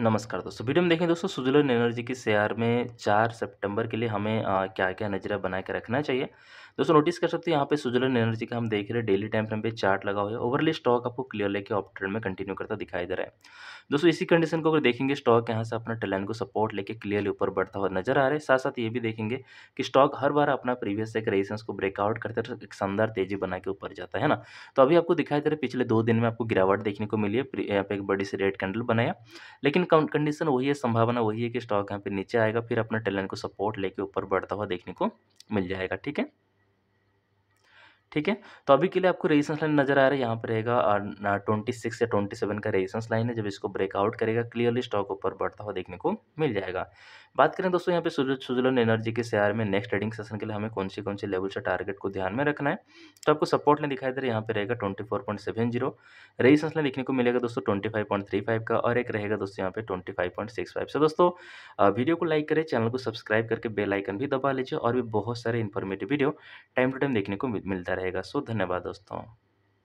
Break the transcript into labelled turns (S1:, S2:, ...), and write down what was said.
S1: नमस्कार दोस्तों वीडियो में देखें दोस्तों सुजलन एनर्जी के शेयर में चार सितंबर के लिए हमें आ, क्या क्या नजरिया बना के रखना चाहिए दोस्तों नोटिस कर सकते हैं यहाँ पे सुजलन एनर्जी का हम देख रहे हैं डेली टाइम फ्रेम पे चार्ट लगा हुआ है ओवरली स्टॉक आपको क्लियर लेके ऑप ट्रेंड में कंटिन्यू करता दिखाई दे रहा है दोस्तों इसी कंडीशन को अगर देखेंगे स्टॉक यहाँ से अपना टैलेंट को सपोर्ट लेके क्लियरली ऊपर बढ़ता हुआ नजर आ रहा है साथ साथ ये भी देखेंगे कि स्टॉक हर बार अपना प्रीवियस एक रेजिस्टेंस को ब्रेकआउट करते एक शानदार तेजी बना के ऊपर जाता है ना तो अभी आपको दिखाई दे रहा है पिछले दो दिन में आपको गिरावट देखने को मिली है यहाँ पे एक बड़ी सी रेड कैंडल बनाया लेकिन कंडीशन वही है संभावना वही है कि स्टॉक यहाँ पे नीचे आएगा फिर अपना टेलेंट को सपोर्ट लेके ऊपर बढ़ता हुआ देखने को मिल जाएगा ठीक है ठीक है तो अभी के लिए आपको रेजिस्टेंस लाइन नजर आ रहा है यहाँ पर रहेगा ट्वेंटी सिक्स या ट्वेंटी सेवन का रेजिस्टेंस लाइन है जब इसको ब्रेकआउट करेगा क्लियरली स्टॉक ऊपर बढ़ता हुआ देखने को मिल जाएगा बात करें दोस्तों यहाँ पे सुजलन एनर्जी के शेयर में नेक्स्ट ट्रेडिंग सेशन के लिए हमें कौन से कौन से लेवल से टारगेट को ध्यान में रखना है तो आपको सपोर्ट लाइन दिखाई दे रहा है यहाँ पर रहेगा twenty four point seven zero resistance line देखने को मिलेगा दोस्तों twenty five point three five का और एक रहेगा दोस्तों यहाँ पे twenty five point six five so दोस्तों वीडियो को लाइक करें चैनल को सब्सक्राइब करके बेल आइकन भी दबा लीजिए और भी बहुत सारे informative video time to time देखने को मिलता है रहेगा सो धन्यवाद दोस्तों